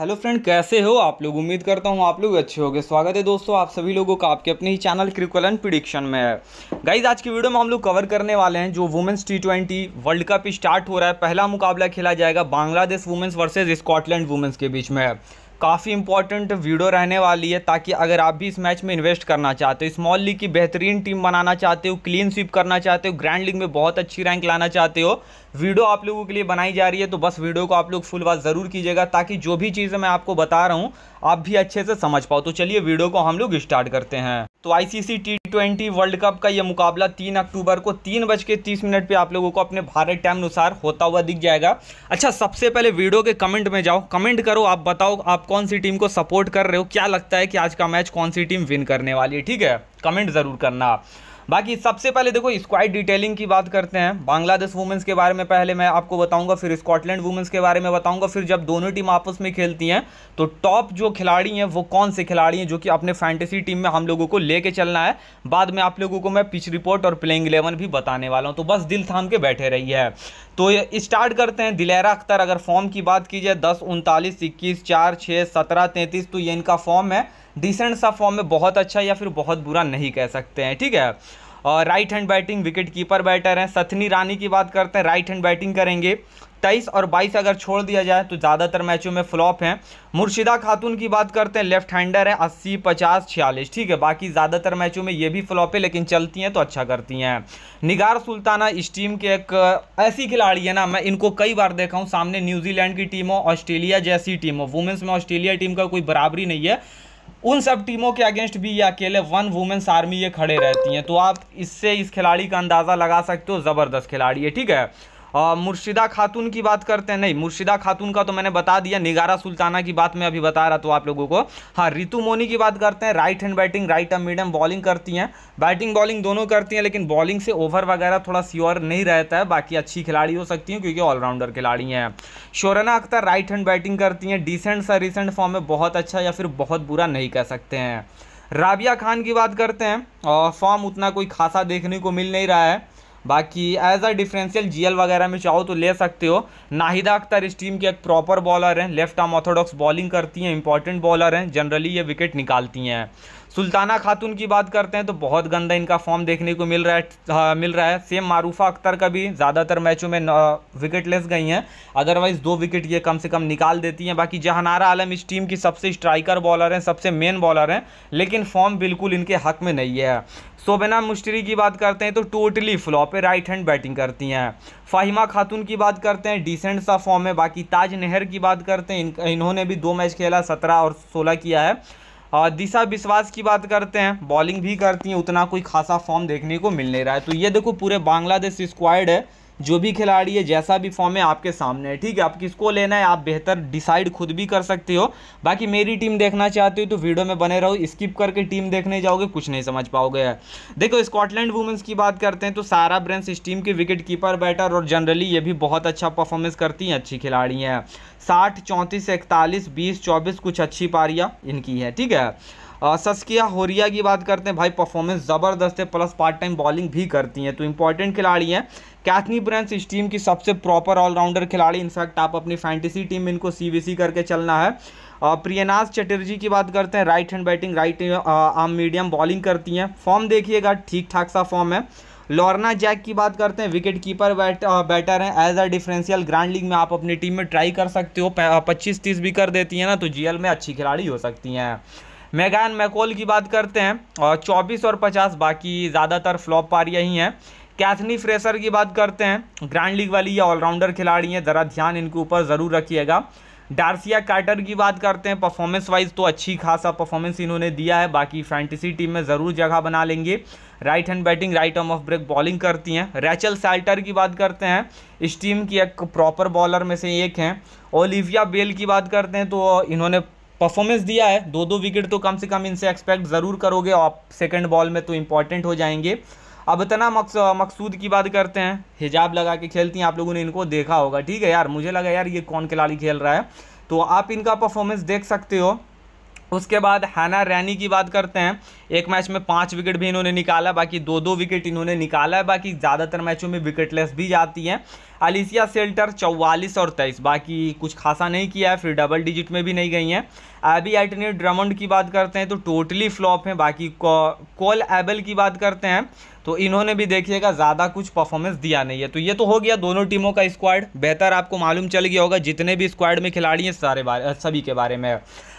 hello friend कैसे हो आप लोग उम्मीद करता हूँ आप लोग अच्छे होंगे स्वागत है दोस्तों आप सभी लोगों का आपके अपने ही चैनल क्रिकुलन प्रिडिक्शन में है गाइज आज की वीडियो में हम लोग कवर करने वाले हैं जो women's T twenty world cup start हो रहा है पहला मुकाबला खेला जाएगा Bangladesh women's versus Scotland women's के बीच में है काफ़ी इंपॉर्टेंट वीडियो रहने वाली है ताकि अगर आप भी इस मैच में इन्वेस्ट करना चाहते हो स्मॉल लीग की बेहतरीन टीम बनाना चाहते हो क्लीन स्वीप करना चाहते हो ग्रैंड लीग में बहुत अच्छी रैंक लाना चाहते हो वीडियो आप लोगों के लिए बनाई जा रही है तो बस वीडियो को आप लोग फुल बात ज़रूर कीजिएगा ताकि जो भी चीज़ें मैं आपको बता रहा हूँ आप भी अच्छे से समझ पाओ तो चलिए वीडियो को हम लोग स्टार्ट करते हैं तो ICC T twenty world cup का यह मुकाबला तीन अक्टूबर को तीन बज के तीस मिनट पर आप लोगों को अपने भारत टाइम अनुसार होता हुआ दिख जाएगा अच्छा सबसे पहले वीडियो के कमेंट में जाओ कमेंट करो आप बताओ आप कौन सी टीम को सपोर्ट कर रहे हो क्या लगता है कि आज का मैच कौन सी टीम विन करने वाली है ठीक है कमेंट ज़रूर करना आप बाकी सबसे पहले देखो स्क्वाड डिटेलिंग की बात करते हैं बांग्लादेश वुमेंस के बारे में पहले मैं आपको बताऊंगा फिर स्कॉटलैंड वुमेंस के बारे में बताऊंगा फिर जब दोनों टीम आपस में खेलती हैं तो टॉप जो खिलाड़ी हैं वो कौन से खिलाड़ी हैं जो कि अपने फैंटेसी टीम में हम लोगों को लेके चलना है बाद में आप लोगों को मैं पिच रिपोर्ट और प्लेइंग इलेवन भी बताने वाला हूँ तो बस दिल थाम के बैठे रही है तो स्टार्ट करते हैं दिलैरा अख्तर अगर फॉर्म की बात की जाए दस उनतालीस इक्कीस चार छः सत्रह तैंतीस तो ये इनका फॉर्म है डिसेंट सा फॉर्म में बहुत अच्छा या फिर बहुत बुरा नहीं कह सकते हैं ठीक है और right hand batting wicket keeper batter हैं सथनी रानी की बात करते हैं राइट हैंड बैटिंग करेंगे तेईस और बाईस अगर छोड़ दिया जाए तो ज़्यादातर मैचों में फ्लॉप हैं मुर्शिदा खातून की बात करते हैं लेफ्ट हैंडर है अस्सी पचास छियालीस ठीक है बाकी ज़्यादातर मैचों में ये भी फ्लॉप है लेकिन चलती हैं तो अच्छा करती हैं निगार सुल्ताना इस टीम के एक ऐसी खिलाड़ी है ना मैं इनको कई बार देखा हूँ सामने न्यूजीलैंड की टीम हो ऑस्ट्रेलिया जैसी टीम हो वुमेंस में ऑस्ट्रेलिया टीम का कोई बराबरी नहीं है उन सब टीमों के अगेंस्ट भी ये अकेले वन वुमेन्स आर्मी ये खड़े रहती हैं तो आप इससे इस खिलाड़ी का अंदाज़ा लगा सकते हो ज़बरदस्त खिलाड़ी है ठीक है और मुर्शिदा खातून की बात करते हैं नहीं मुर्शिदा खातून का तो मैंने बता दिया निगारा सुल्ताना की बात मैं अभी बता रहा था तो आप लोगों को हाँ रितु मोनी की बात करते हैं right hand batting right and medium bowling करती हैं बैटिंग बॉलिंग दोनों करती हैं लेकिन बॉलिंग से ओवर वगैरह थोड़ा स्योर नहीं रहता है बाकी अच्छी खिलाड़ी हो सकती हैं क्योंकि ऑलराउंडर खिलाड़ी हैं Shorna Akter right hand batting करती हैं डिसेंट सा रिसेंट फॉर्म में बहुत अच्छा या फिर बहुत बुरा नहीं कह सकते हैं राबिया खान की बात करते हैं और फॉर्म उतना कोई खासा देखने को मिल नहीं रहा है बाकी एज अ डिफरेंशियल जीएल वगैरह में चाहो तो ले सकते हो नाहिदा अख्तर इस टीम के एक प्रॉपर बॉलर हैं लेफ्ट आर्म ऑर्थोडॉक्स बॉलिंग करती हैं इंपॉर्टेंट बॉलर हैं जनरली ये विकेट निकालती हैं सुल्ताना खातून की बात करते हैं तो बहुत गंदा इनका फॉर्म देखने को मिल रहा है हाँ, मिल रहा है सेम मारूफा अख्तर का भी ज़्यादातर मैचों में विकेट लेस गई हैं अदरवाइज़ दो विकेट ये कम से कम निकाल देती हैं बाकी जहानारा आलम इस टीम की सबसे स्ट्राइकर बॉलर हैं सबसे मेन बॉलर हैं लेकिन फॉर्म बिल्कुल इनके हक में नहीं है सोबेना मुश्तरी की बात करते हैं तो टोटली फ्लॉप है राइट हैंड बैटिंग करती हैं फाहिमा खातून की बात करते हैं डिसेंट सा फॉर्म है बाकी ताज नहर की बात करते हैं इन, इन्होंने भी दो मैच खेला सत्रह और सोलह किया है और हाँ, दिशा विश्वास की बात करते हैं बॉलिंग भी करती हैं उतना कोई खासा फॉर्म देखने को मिल नहीं रहा है तो ये देखो पूरे बांग्लादेश स्क्वाड है जो भी खिलाड़ी है जैसा भी फॉर्म है आपके सामने है ठीक है आप किसको लेना है आप बेहतर डिसाइड खुद भी कर सकते हो बाकी मेरी टीम देखना चाहते हो तो वीडियो में बने रहो स्किप करके टीम देखने जाओगे कुछ नहीं समझ पाओगे देखो स्कॉटलैंड वुमेंस की बात करते हैं तो सारा ब्रेंस इस टीम के विकेट कीपर बैटर और जनरली ये भी बहुत अच्छा परफॉर्मेंस करती हैं अच्छी खिलाड़ी हैं साठ चौंतीस इकतालीस बीस चौबीस कुछ अच्छी पारियाँ इनकी है ठीक है सस्किया होरिया की बात करते हैं भाई परफॉर्मेंस ज़बरदस्त है प्लस पार्ट टाइम बॉलिंग भी करती हैं तो इंपॉर्टेंट खिलाड़ी हैं कैथनी ब्रेंस इस टीम की सबसे प्रॉपर ऑलराउंडर खिलाड़ी इनफैक्ट आप अपनी फैंटेसी टीम में इनको सी करके चलना है प्रियनाज चटर्जी की बात करते हैं right hand batting right arm medium bowling करती हैं फॉर्म देखिएगा ठीक ठाक सा फॉर्म है लॉर्ना जैक की बात करते हैं विकेट कीपर बैट बैटर हैं as a differential grand league में आप अपनी टीम में ट्राई कर सकते हो पच्चीस तीस भी कर देती हैं ना तो जीएल में अच्छी खिलाड़ी हो सकती हैं मेगान मैकोल की बात करते हैं और चौबीस और पचास बाकी ज़्यादातर फ्लॉप पारियाँ ही हैं कैथनी फ्रेशर की बात करते हैं ग्रैंड लीग वाली ये ऑलराउंडर खिलाड़ी हैं ज़रा ध्यान इनके ऊपर ज़रूर रखिएगा डार्सिया कार्टर की बात करते हैं परफॉर्मेंस वाइज तो अच्छी खासा परफॉर्मेंस इन्होंने दिया है बाकी फैंटेसी टीम में ज़रूर जगह बना लेंगे right hand batting right arm off break bowling करती हैं रैचल सैल्टर की बात करते हैं इस टीम की एक प्रॉपर बॉलर में से एक हैं ओलिविया बेल की बात करते हैं तो इन्होंने परफॉर्मेंस दिया है दो दो विकेट तो कम से कम इनसे एक्सपेक्ट ज़रूर करोगे आप सेकेंड बॉल में तो इम्पॉर्टेंट हो जाएंगे अब इतना मकस मकसूद की बात करते हैं हिजाब लगा के खेलती हैं आप लोगों ने इनको देखा होगा ठीक है यार मुझे लगा यार ये कौन खिलाड़ी खेल रहा है तो आप इनका परफॉर्मेंस देख सकते हो उसके बाद हैना रैनी की बात करते हैं एक मैच में पाँच विकेट भी इन्होंने निकाला बाकी दो दो विकेट इन्होंने निकाला है बाकी ज़्यादातर मैचों में विकेटलेस भी जाती हैं अलिसिया सेल्टर चौवालीस और तेईस बाकी कुछ खासा नहीं किया है फिर डबल डिजिट में भी नहीं गई हैं एबी एटनी ड्रमंड की बात करते हैं तो टोटली फ्लॉप हैं बाकी कॉल एबल की बात करते हैं तो इन्होंने भी देखिएगा ज़्यादा कुछ परफॉर्मेंस दिया नहीं है तो ये तो हो गया दोनों टीमों का स्क्वाड बेहतर आपको मालूम चल गया होगा जितने भी स्क्वाड में खिलाड़ी हैं सारे बारे सभी के बारे में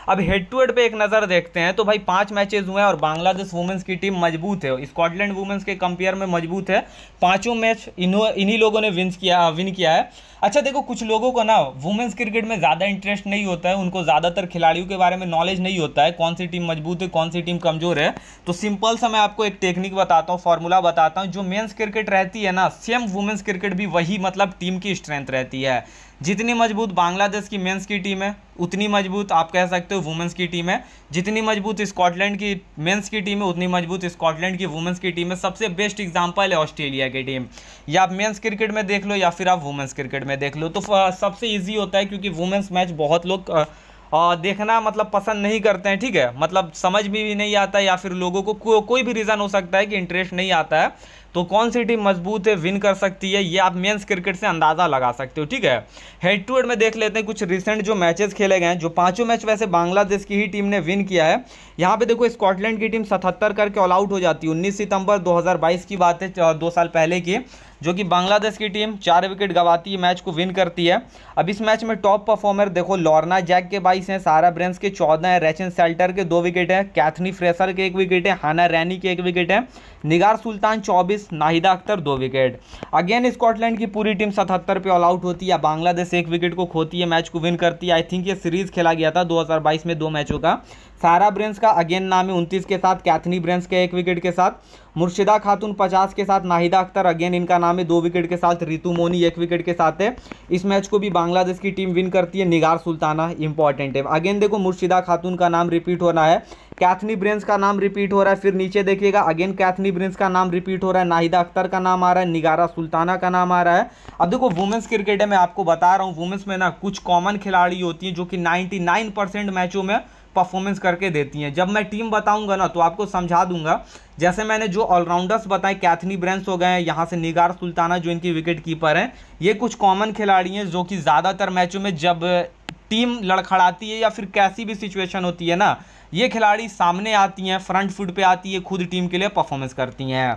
अब हेड टू हेड पे एक नज़र देखते हैं तो भाई पांच मैचेस हुए हैं और बांग्लादेश वुमेंस की टीम मजबूत है स्कॉटलैंड वुमेंस के कंपेयर में मजबूत है पाँचों मैच इन्हों इन्हीं लोगों ने विन्स किया विन किया है अच्छा देखो कुछ लोगों को ना वुमेंस क्रिकेट में ज़्यादा इंटरेस्ट नहीं होता है उनको ज़्यादातर खिलाड़ियों के बारे में नॉलेज नहीं होता है कौन सी टीम मजबूत है कौन सी टीम कमज़ोर है तो सिंपल सा मैं आपको एक टेक्निक बताता हूँ फॉर्मूला बताता हूँ जो मेन्स क्रिकेट रहती है ना सेम वुमेंस क्रिकेट भी वही मतलब टीम की स्ट्रेंथ रहती है जितनी मजबूत बांग्लादेश की मेंस की टीम है उतनी मजबूत आप कह सकते हो वुमेंस की टीम है जितनी मजबूत स्कॉटलैंड की मेंस की टीम है उतनी मजबूत स्कॉटलैंड की वुमेंस की टीम है सबसे बेस्ट एग्जांपल है ऑस्ट्रेलिया की टीम या आप मेंस क्रिकेट में देख लो या फिर आप वुमेंस क्रिकेट में देख लो तो सबसे ईजी होता है क्योंकि वुमेंस मैच बहुत लोग और देखना मतलब पसंद नहीं करते हैं ठीक है मतलब समझ में भी नहीं आता या फिर लोगों को को, कोई भी रीज़न हो सकता है कि इंटरेस्ट नहीं आता है तो कौन सी टीम मजबूत है विन कर सकती है ये आप मेंस क्रिकेट से अंदाज़ा लगा सकते हो ठीक है हेड टू हेड में देख लेते हैं कुछ रिसेंट जो मैचेस खेले गए हैं जो पांचों मैच वैसे बांग्लादेश की ही टीम ने विन किया है यहाँ पे देखो स्कॉटलैंड की टीम सतहत्तर करके ऑल आउट हो जाती है उन्नीस सितंबर दो की बात है दो साल पहले की जो कि बांग्लादेश की टीम चार विकेट गंवाती है मैच को विन करती है अब इस मैच में टॉप परफॉर्मर देखो लॉर्ना जैक के बाईस हैं सारा ब्रेंस के चौदह हैं रेचन सेल्टर के दो विकेट हैं कैथनी फ्रेसर के एक विकेट है हाना रैनी के एक विकेट है निगार सुल्तान चौबीस चौबीस नाहिदा अख्तर दो विकेट अगेन स्कॉटलैंड की पूरी टीम सतहत्तर पे ऑल आउट होती है बांग्लादेश एक विकेट को खोती है मैच को विन करती है आई थिंक ये सीरीज खेला गया था 2022 में दो मैचों का सारा ब्रेंस का अगेन नाम है उनतीस के साथ कैथनी ब्रेंस के एक विकेट के साथ मुर्शिदा खातून पचास के साथ नाहिदा अख्तर अगेन इनका नाम है दो विकेट के साथ रितु मोनी एक विकेट के साथ है इस मैच को भी बांग्लादेश की टीम विन करती है निगार सुल्ताना इंपॉर्टेंट है अगेन देखो मुर्शिदा खातून का नाम रिपीट होना है कैथनी ब्रेंस का नाम रिपीट हो रहा है फिर नीचे देखिएगा अगेन कैथनी ब्रेंस का नाम रिपीट हो रहा है नाहिदा अख्तर का नाम आ रहा है निगारा सुल्ताना का नाम आ रहा है अब देखो वुमेंस क्रिकेट है मैं आपको बता रहा हूँ वुमेंस में ना कुछ कॉमन खिलाड़ी होती हैं जो कि नाइन्टी परसेंट मैचों में परफॉर्मेंस करके देती हैं जब मैं टीम बताऊंगा ना तो आपको समझा दूंगा जैसे मैंने जो ऑलराउंडर्स बताए कैथनी ब्रेंस हो गए हैं यहाँ से निगार सुल्ताना जो इनकी विकेट कीपर हैं ये कुछ कॉमन खिलाड़ी हैं जो कि ज़्यादातर मैचों में जब टीम लड़खड़ाती है या फिर कैसी भी सिचुएशन होती है ना ये खिलाड़ी सामने आती हैं फ्रंट फुट पर आती है खुद टीम के लिए परफॉर्मेंस करती हैं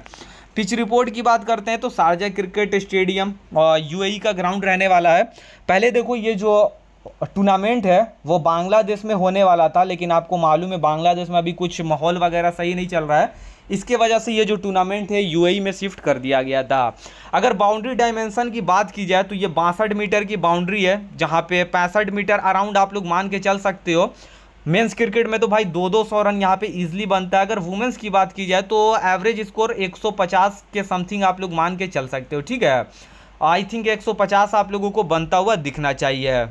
पिच रिपोर्ट की बात करते हैं तो शारजा क्रिकेट स्टेडियम यूएई का ग्राउंड रहने वाला है पहले देखो ये जो टूर्नामेंट है वो बांग्लादेश में होने वाला था लेकिन आपको मालूम है बांग्लादेश में अभी कुछ माहौल वगैरह सही नहीं चल रहा है इसके वजह से ये जो टूर्नामेंट है यूएई में शिफ्ट कर दिया गया था अगर बाउंड्री डायमेंशन की बात की जाए तो ये बासठ मीटर की बाउंड्री है जहाँ पे पैंसठ मीटर अराउंड आप लोग मान के चल सकते हो मेंस क्रिकेट में तो भाई दो दो सौ रन यहाँ पे इजीली बनता है अगर वुमेंस की बात की जाए तो एवरेज स्कोर 150 के समथिंग आप लोग मान के चल सकते हो ठीक है आई थिंक 150 आप लोगों को बनता हुआ दिखना चाहिए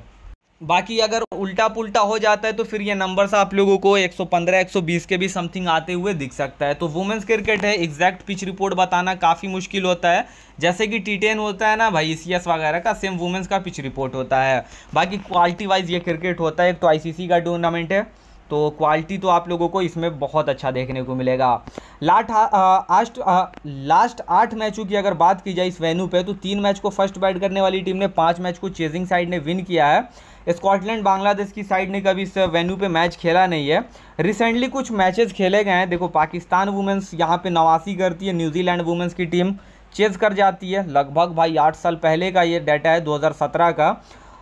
बाकी अगर उल्टा पुल्टा हो जाता है तो फिर ये नंबर्स आप लोगों को 115 120 के भी समथिंग आते हुए दिख सकता है तो वुमेंस क्रिकेट है एग्जैक्ट पिच रिपोर्ट बताना काफ़ी मुश्किल होता है जैसे कि टी टेन होता है ना भाई सी e एस वगैरह का सेम वुमेंस का पिच रिपोर्ट होता है बाकी क्वालिटी वाइज ये क्रिकेट होता है एक तो आई का टूर्नामेंट है तो क्वालिटी तो आप लोगों को इसमें बहुत अच्छा देखने को मिलेगा लास्ट आस्ट लास्ट आठ मैचों की अगर बात की जाए इस वेन्यू पे तो तीन मैच को फर्स्ट बैट करने वाली टीम ने पांच मैच को चेजिंग साइड ने विन किया है स्कॉटलैंड बांग्लादेश की साइड ने कभी इस वेन्यू पे मैच खेला नहीं है रिसेंटली कुछ मैचेस खेले गए हैं देखो पाकिस्तान वुमेंस यहाँ पे नवासी करती है न्यूजीलैंड वुमेंस की टीम चेज कर जाती है लगभग भाई आठ साल पहले का ये डाटा है दो का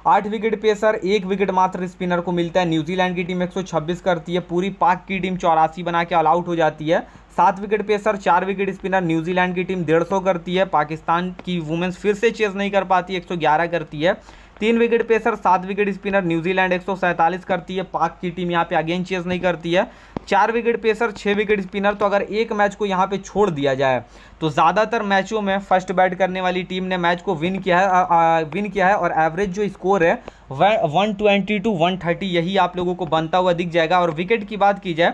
आठ विकेट पेसर एक विकेट मात्र स्पिनर को मिलता है न्यूजीलैंड की टीम 126 करती है पूरी पाक की टीम चौरासी बना के ऑल आउट हो जाती है सात विकेट पेसर चार विकेट स्पिनर न्यूजीलैंड की टीम डेढ़ करती है पाकिस्तान की वुमेंस फिर से चेज नहीं कर पाती 111 करती है तीन विकेट पेसर सात विकेट स्पिनर न्यूजीलैंड एक करती है पाक की टीम यहाँ पे अगेन चेज नहीं करती है चार विकेट पेसर छः विकेट स्पिनर तो अगर एक मैच को यहाँ पे छोड़ दिया जाए तो ज़्यादातर मैचों में फर्स्ट बैट करने वाली टीम ने मैच को विन किया है आ, आ, विन किया है और एवरेज जो स्कोर है वह one twenty to one thirty यही आप लोगों को बनता हुआ दिख जाएगा और विकेट की बात की जाए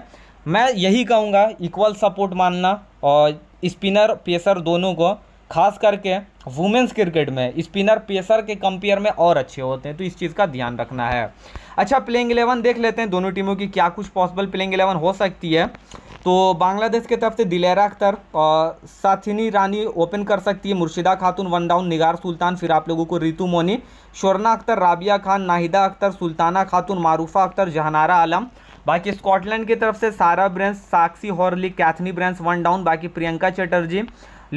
मैं यही कहूँगा इक्वल सपोर्ट मानना और स्पिनर पेसर दोनों को खास करके वुमेंस क्रिकेट में स्पिनर पेसर के कंपेयर में और अच्छे होते हैं तो इस चीज़ का ध्यान रखना है अच्छा प्लेइंग इलेवन देख लेते हैं दोनों टीमों की क्या कुछ पॉसिबल प्लेइंग इलेवन हो सकती है तो बांग्लादेश की तरफ से दिलेरा अख्तर और साथिनी रानी ओपन कर सकती है मुर्शिदा खातून वन डाउन निगार सुल्तान फिर आप लोगों को रितु मोनी शोरना अख्तर राबिया खान नाहिदा अख्तर सुल्ताना खातून मारूफा अख्तर जहानारा आलम बाकी स्कॉटलैंड की तरफ से Sarah Bryce Saskia Horley Kathryn Bryce one down बाकी Priyanka Chatterjee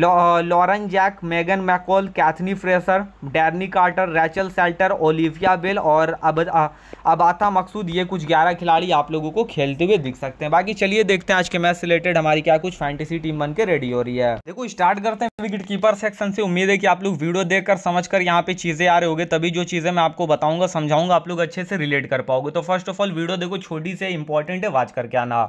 Lorna Jack Megan McColl Katherine Fraser Darcey Carter Rachel Slater Olivia Bell और अब अबाता मकसूद ये कुछ ग्यारह खिलाड़ी आप लोगों को खेलते हुए दिख सकते हैं बाकी चलिए देखते हैं आज के मैच से रिलेटेड हमारी क्या कुछ फैंटेसी टीम बन के रेडी हो रही है देखो स्टार्ट करते हैं विकेट कीपर सेक्शन से उम्मीद है कि आप लोग वीडियो देखकर कर यहाँ पे चीजें आ रहे हो तभी जो चीजें मैं आपको बताऊंगा समझाऊंगा आप लोग अच्छे से रिलेट कर पाओगे तो फर्स्ट ऑफ ऑल वीडियो देखो छोटी से इंपॉर्टेंट है वाच करके आना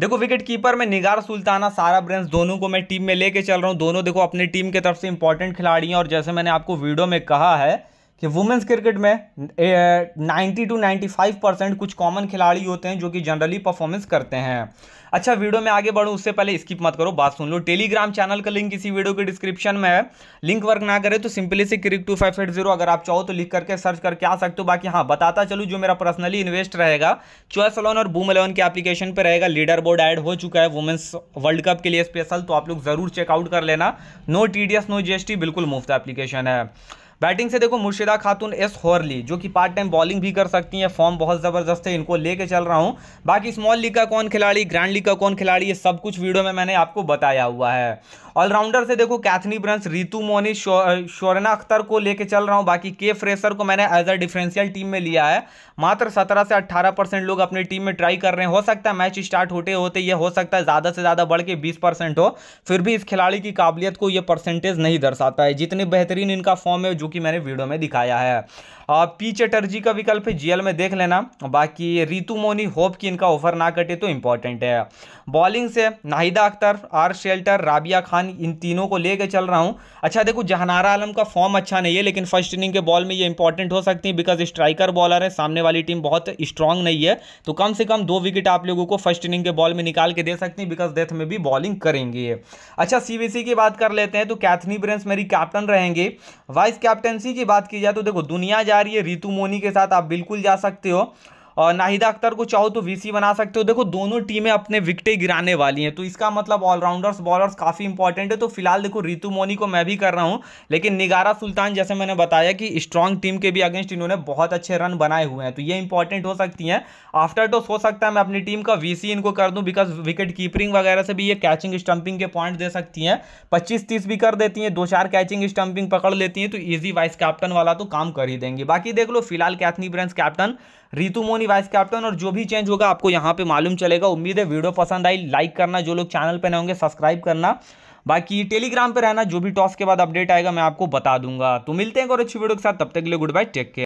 देखो विकेट कीपर में निगार सुल्ताना सारा ब्रेंस दोनों को मैं टीम में लेके चल रहा हूँ दोनों देखो अपनी टीम के तरफ से इंपॉर्टेंट खिलाड़ी हैं और जैसे मैंने आपको वीडियो में कहा है कि वुमेंस क्रिकेट में 90 टू 95 परसेंट कुछ कॉमन खिलाड़ी होते हैं जो कि जनरली परफॉर्मेंस करते हैं अच्छा वीडियो में आगे बढ़ूँ उससे पहले स्किप मत करो बात सुन लो टेलीग्राम चैनल का लिंक इसी वीडियो के डिस्क्रिप्शन में है लिंक वर्क ना करे तो सिंपली से cric two five eight zero अगर आप चाहो तो लिख करके सर्च करके आ सकते हो बाकी हाँ बताता चलूँ जो मेरा पर्सनली इन्वेस्ट रहेगा चॉइस अलोन और बूम अलेवन के एप्लीकेशन पर रहेगा लीडर बोर्ड एड हो चुका है वुमेंस वर्ल्ड कप के लिए स्पेशल तो आप लोग ज़रूर चेकआउट कर लेना no T D S no G बिल्कुल मुफ्त एप्लीकेशन है बैटिंग से देखो मुर्शिदा खातून एस होरली जो कि पार्ट टाइम बॉलिंग भी कर सकती हैं फॉर्म बहुत ज़बरदस्त है इनको लेके चल रहा हूँ बाकी स्मॉल लीग का कौन खिलाड़ी ग्रैंड लीग का कौन खिलाड़ी ये सब कुछ वीडियो में मैंने आपको बताया हुआ है ऑलराउंडर से देखो कैथनी ब्रंस रितु मोनी शोरना अख्तर को लेके चल रहा हूँ बाकी के फ्रेशर को मैंने एज अ डिफरेंशियल टीम में लिया है मात्र सत्रह से अट्ठारह परसेंट लोग अपनी टीम में ट्राई कर रहे हैं हो सकता है मैच स्टार्ट होते होते ये हो सकता है ज़्यादा से ज़्यादा बढ़ के बीस परसेंट हो फिर भी इस खिलाड़ी की काबिलियत को ये परसेंटेज नहीं दर्शाता है जितने बेहतरीन इनका फॉर्म है जो कि मैंने वीडियो में दिखाया है पी चटर्जी का विकल्प है जीएल में देख लेना बाकी रितु मोनी होप कि इनका ऑफर ना कटे तो इंपॉर्टेंट है बॉलिंग से नाहिदा अख्तर आर शेल्टर राबिया खान रहमान इन तीनों को लेके चल रहा हूँ अच्छा देखो जहानारा आलम का फॉर्म अच्छा नहीं है लेकिन फर्स्ट इनिंग के बॉल में ये इंपॉर्टेंट हो सकती है बिकॉज स्ट्राइकर बॉलर है सामने वाली टीम बहुत स्ट्रांग नहीं है तो कम से कम दो विकेट आप लोगों को फर्स्ट इनिंग के बॉल में निकाल के दे सकती हैं बिकॉज डेथ में भी बॉलिंग करेंगे अच्छा सी की बात कर लेते हैं तो कैथनी ब्रेंस मेरी कैप्टन रहेंगे वाइस कैप्टनसी की बात की जाए तो देखो दुनिया जा रही है रितु मोनी के साथ आप बिल्कुल जा सकते हो और नाहिदा अख्तर को चाहो तो वीसी बना सकते हो देखो दोनों टीमें अपने विकटें गिराने वाली हैं तो इसका मतलब ऑलराउंडर्स बॉलर्स काफ़ी इंपॉर्टेंट है तो फिलहाल देखो रितु मोनी को मैं भी कर रहा हूँ लेकिन निगारा सुल्तान जैसे मैंने बताया कि स्ट्रॉन्ग टीम के भी अगेंस्ट इन्होंने बहुत अच्छे रन बनाए हुए हैं तो ये इंपॉर्टेंट हो सकती हैं आफ्टर टॉस तो हो सकता है मैं अपनी टीम का वी इनको कर दूँ बिकॉज विकेट कीपरिंग वगैरह से भी ये कैचिंग स्टंपिंग के पॉइंट दे सकती हैं पच्चीस तीस भी कर देती हैं दो चार कैचिंग स्टंपिंग पकड़ लेती हैं तो ईजी वाइस कैप्टन वाला तो काम कर ही देंगे बाकी देख लो फिलहाल Kathryn Bryce captain Ritu Moni vice captain और जो भी चेंज होगा आपको यहाँ पे मालूम चलेगा उम्मीद है वीडियो पसंद आई लाइक करना जो लोग चैनल पर नए होंगे सब्सक्राइब करना बाकी टेलीग्राम पर रहना जो भी टॉस के बाद अपडेट आएगा मैं आपको बता दूंगा तो मिलते हैं और अच्छी वीडियो के साथ तब तक के लिए गुड बाय टेक केयर